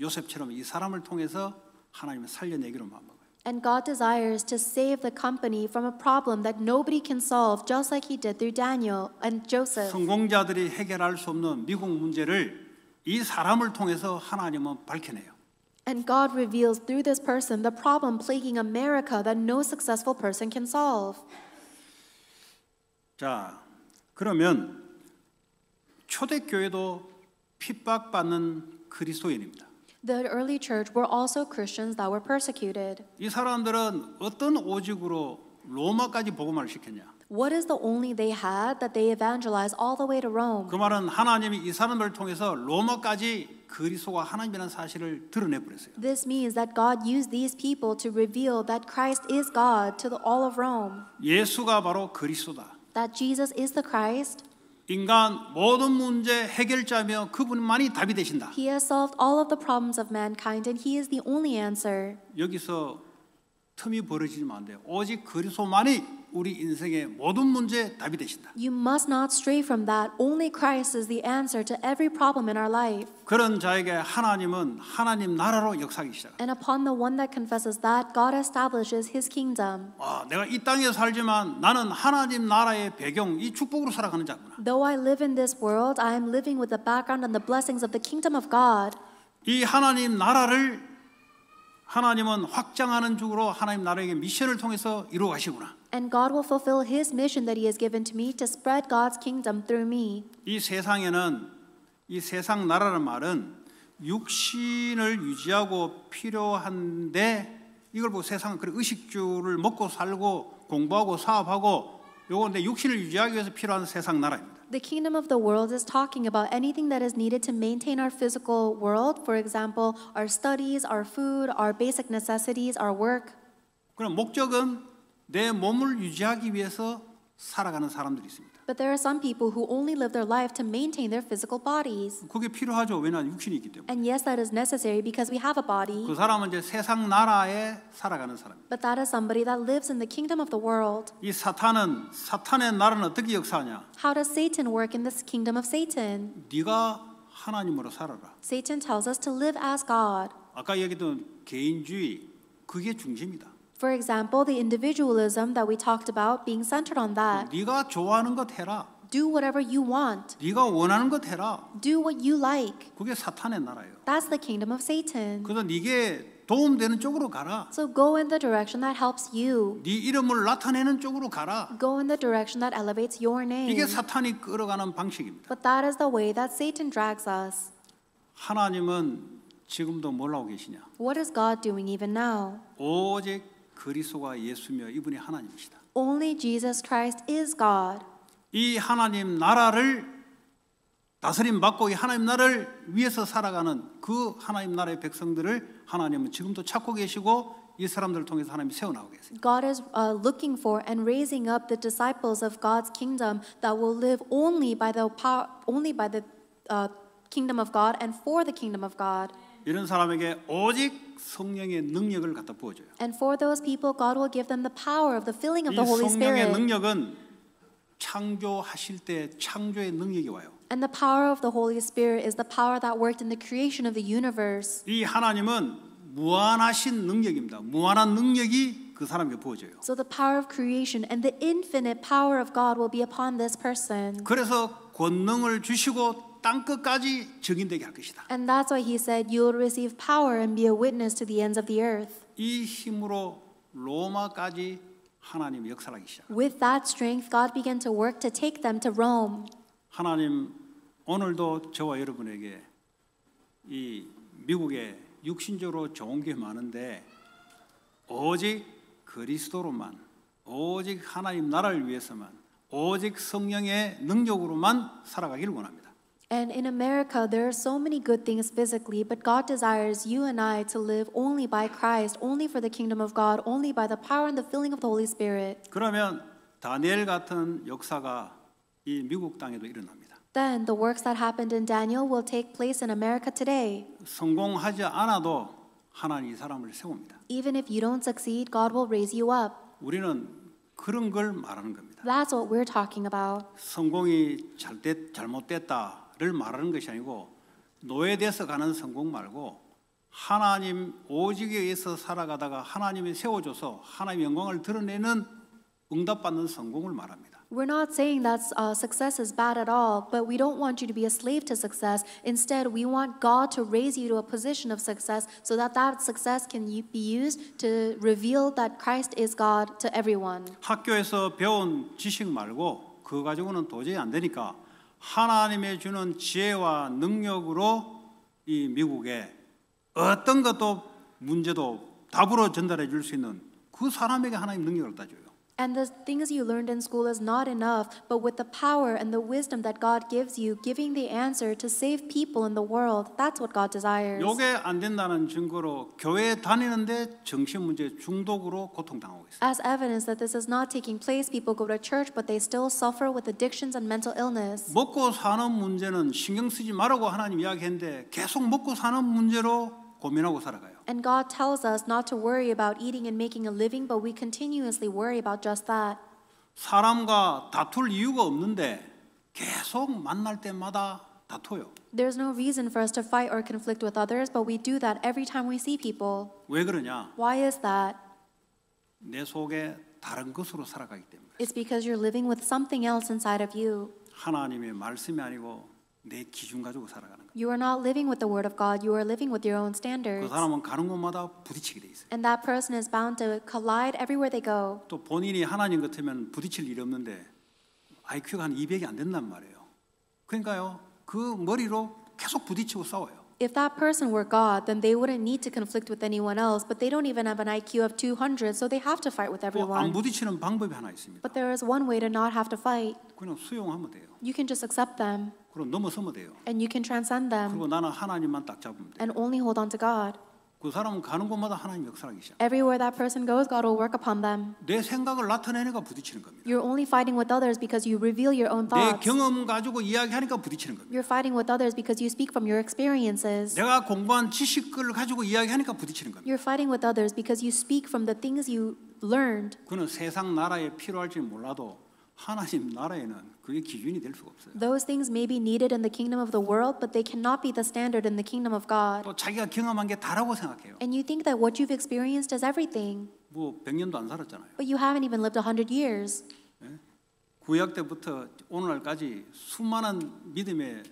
요셉처럼 이 사람을 통해서 하나님을 살려내기로 마음먹어요. And God desires to save the company from a problem that nobody can solve, just like He did through Daniel and Joseph. 성공자들이 해결할 수 없는 미국 문제를 이 사람을 통해서 하나님은 밝혀내요. And God reveals through this person the problem plaguing America that no successful person can solve. 자, 그러면 초대교회도 핍박받는 그리스도인입니다. The early church were also Christians that were persecuted. 이 사람들은 어떤 오직으로 로마까지 복음을 시켰냐? What is the only they had that they evangelized all the way to Rome? 그 말은 하나님이 이 사람들을 통해서 로마까지 그리스도가 하나님이라는 사실을 드러내 버렸어요. This means that God used these people to reveal that Christ is God to the all of Rome. 예수가 바로 그리스도다. That Jesus is the Christ. 인간 모든 문제 해결자며 그분만이 답이 되신다. He has solved all of the problems of mankind and he is the only answer. 여기서 틈이 벌어지면 안 돼요. 오직 그리스도만이 우리 인생의 모든 문제에 답이 되신다. You must not stray from that. Only Christ is the answer to every problem in our life. 그런 자에게 하나님은 하나님 나라로 역사하기 시작. And upon the one that confesses that, God establishes His kingdom. 아, 내가 이 땅에 살지만 나는 하나님 나라의 배경, 이 축복으로 살아가는 자구나. Though I live in this world, I am living with the background and the blessings of the kingdom of God. 이 하나님 나라를 하나님은 확장하는 쪽으로 하나님 나라에게 미션을 통해서 이루어 가시구나. And God will fulfill his mission that he has given to me to spread God's kingdom through me. 이 세상에는 이 세상 나라는 말은 육신을 유지하고 필요한데 이걸 보세상그 의식주를 먹고 살고 공부하고 사업하고 요건 내 육신을 유지하기 위해서 필요한 세상 나라입니다. the kingdom of the world is talking about anything that is needed to maintain our physical world, for example, our studies, our food, our basic necessities, our work. 그럼 목적은 내 몸을 유지하기 위해서 살아가는 사람들이 있습니다. But there are some people who only live their life to maintain their physical bodies. 그게 필요하죠. 육신이 있기 때문에. And yes, that is necessary because we have a body. 그 사람은 이제 세상 나라에 살아가는 사람. But that is somebody that lives in the kingdom of the world. 이 사탄은 사탄의 나라는 어떻게 역사하냐? How does Satan work in this kingdom of Satan? 네가 하나님으로 살아라. Satan tells us to live as God. 아까 얘기했던 개인주의 그게 중심이다. For example, the individualism that we talked about being centered on that. 네가 좋아하는 것 해라. Do whatever you want. 네가 원하는 것 해라. Do what you like. 그게 사탄의 나라예요. That's the kingdom of Satan. 그래서 네게 쪽으로 가라. So go in the direction that helps you. 네 이름을 나타내는 쪽으로 가라. Go in the direction that elevates your name. 이게 사탄이 끌어가는 방식입니다. But that is the way that Satan drags us. 하나님은 지금도 뭘 하고 계시냐? What is God doing even now? 오직 그리스도가 예수며 이분이 하나님이시다. Only Jesus Christ is God. 이 하나님 나라를 다스림 받고 이 하나님 나라를 위해서 살아가는 그 하나님 나라의 백성들을 하나님은 지금도 찾고 계시고 이 사람들을 통해서 하나님이 세워나가고 계세요. God is uh, looking for and raising up the disciples of God's kingdom that will live only by the power, only by the uh, kingdom of God and for the kingdom of God. 이런 사람에게 오직 성령의 능력을 갖다 부어줘요. And for those people, God will give them the power of the filling of the Holy Spirit. 이 성령의 능력은 창조하실 때 창조의 능력이 와요. And the power of the Holy Spirit is the power that worked in the creation of the universe. 이 하나님은 무한하신 능력입니다. 무한한 능력이 그 사람에게 부어져요. So the power of creation and the infinite power of God will be upon this person. 그래서 권능을 주시고 땅 끝까지 증인되게 할 것이다. And that's why he said you will receive power and be a witness to the ends of the earth. 이 힘으로 로마까지 하나님 역사하기 시작. With that strength God began to work to take them to Rome. 하나님 오늘도 저와 여러분에게 이 미국에 육신적으로 좋은 게 많은데 오직 그리스도로만 오직 하나님 나라를 위해서만 오직 성령의 능력으로만 살아가기를 원합니다. And in America, there are so many good things physically, but God desires you and I to live only by Christ, only for the kingdom of God, only by the power and the filling of the Holy Spirit. 그러면 다니엘 같은 역사가 이 미국 땅에도 일어납니다. Then the works that happened in Daniel will take place in America today. 성공하지 않아도 하나님 이 사람을 세웁니다. Even if you don't succeed, God will raise you up. 우리는 그런 걸 말하는 겁니다. That's what we're talking about. 성공이 잘됐 잘못됐다. 를 말하는 것이 아니고 노예돼서 가는 성공 말고 하나님 오직에 의해서 살아가다가 하나님이 세워줘서 하나님의 영광을 드러내는 응답받는 성공을 말합니다. We're not saying that uh, success is bad at all, but we don't want you to be a slave to success. Instead, we want God to raise you to a position of success so that that success can be used to reveal that Christ is God to everyone. 학교에서 배운 지식 말고 그거 가지고는 도저히 안 되니까 하나님의 주는 지혜와 능력으로 이 미국에 어떤 것도 문제도 답으로 전달해 줄 수 있는 그 사람에게 하나님 능력을 따줘요. and the things you learned in school is not enough, but with the power and the wisdom that God gives you, giving the answer to save people in the world, that's what God desires. 요게 안 된다는 증거로 교회 다니는데 정신 문제 중독으로 고통당하고 있어요. As evidence that this is not taking place, people go to church but they still suffer with addictions and mental illness. 먹고 사는 문제는 신경 쓰지 말라고 하나님 이야기했는데 계속 먹고 사는 문제로 고민하고 살아가요. And God tells us not to worry about eating and making a living, but we continuously worry about just that. 사람과 다툴 이유가 없는데 계속 만날 때마다 There's no reason for us to fight or conflict with others, but we do that every time we see people. 왜 그러냐? Why is that? 내 속에 다른 것으로 살아가기 때문에. It's because you're living with something else inside of you. 하나님의 말씀이 아니고 내 기준 가지고 살아가는. You are not living with the word of God. You are living with your own standards. 그 사람은 가는 곳마다 부딪히게 돼 있어요. And that person is bound to collide everywhere they go. 또 본인이 하나님 같으면 부딪힐 일이 없는데 IQ가 한 200이 안 된단 말이에요. 그러니까요. 그 머리로 계속 부딪히고 싸워요. If that person were God, then they wouldn't need to conflict with anyone else, but they don't even have an IQ of 200, so they have to fight with everyone. But there is one way to not have to fight. You can just accept them. 넘어서면 돼요. And you can transcend them 그리고 나는 하나님만 딱 잡으면 돼. and only hold on to God. 그 가는 곳마다 하나님 역사하기 시작. Everywhere that person goes, God will work upon them. 내 생각을 나타내니까 부딪히는 겁니다. You're only fighting with others because you reveal your own 내 thoughts. 경험 가지고 이야기하니까 부딪히는 겁니다. You're fighting with others because you speak from your experiences. 내가 공부한 지식을 가지고 이야기하니까 부딪히는 겁니다. You're fighting with others because you speak from the things you learned. 그는 세상 나라에 필요할지 몰라도 하나님 나라에는 그게 기준이 될 수가 없어요. Those things may be needed in the kingdom of the world, but they cannot be the standard in the kingdom of God. 또 자기가 경험한 게 다라고 생각해요. And you think that what you've experienced is everything. 뭐 100년도 안 살았잖아요. But you haven't even lived 100 years. 예? 구약 때부터 오늘날까지 수많은 믿음의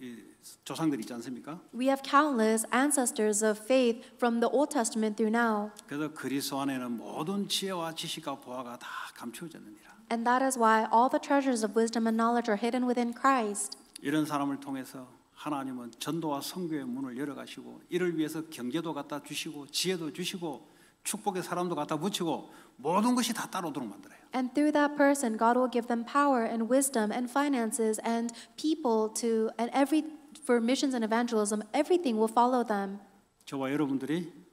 이, 조상들이 있지 않습니까? We have countless ancestors of faith from the Old Testament through now. 그래서 그리스도 안에는 모든 지혜와 지식과 보화가 다 감추어졌느니라. And that is why all the treasures of wisdom and knowledge are hidden within Christ. 이런 사람을 통해서 하나님은 전도와 선교의 문을 열어 가시고 이를 위해서 경제도 갖다 주시고 지혜도 주시고 축복의 사람도 갖다 붙이고 모든 것이 다 따라오도록 만들어요. And through that person, God will give them power and wisdom and finances and people to and every for missions and evangelism, everything will follow them. 저와 여러분들이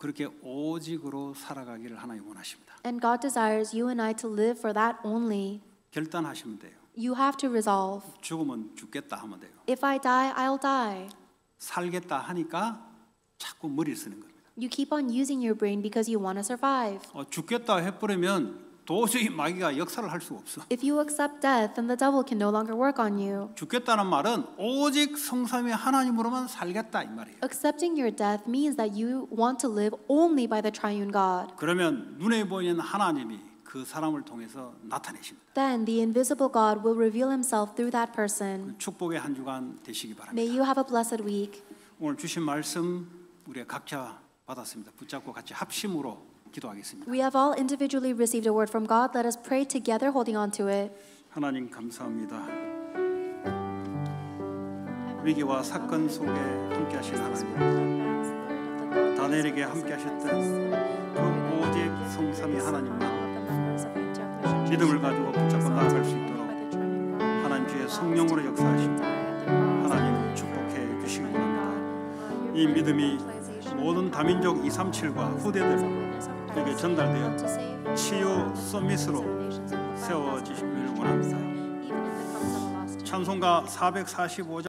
그렇게 오직으로 살아가기를 하나님 원하십니다. And God desires you and I to live for that only. 결단하시면 돼요. You have to resolve. 죽으면 죽겠다 하면 돼요. If I die, I'll die. 살겠다 하니까 자꾸 머리를 쓰는 겁니다. You keep on using your brain because you want to survive. 어, 죽겠다 해버리면 도저히 마귀가 역사를 할 수가 없어. If you accept death, then the devil can no longer work on you. 죽겠다는 말은 오직 성삼위 하나님으로만 살겠다 이 말이에요. Accepting your death means that you want to live only by the triune God. 그러면 눈에 보이는 하나님이 그 사람을 통해서 나타내십니다. Then the invisible God will reveal himself through that person. 축복의 한 주간 되시기 바랍니다. May you have a blessed week. 오늘 주신 말씀 우리 각자 받았습니다. 붙잡고 같이 합심으로 기도하겠습니다. We have all individually received a word from God. Let us pray together holding on to it. 하나님 감사합니다. 위기와 사건 속에 함께 하신 하나님. 다니엘에게 함께 하셨던 그 오직 성삼위 하나님만 믿음을 가지고 붙잡고 나아갈 수 있도록 하나님 주의 성령으로 역사하시고 하나님 축복해 주시기 바랍니다. 이 믿음이 모든 다민족 237과 후대들 그게 전달되어 치유 서밋으로 세워지시길 원합니다. 찬송가 445장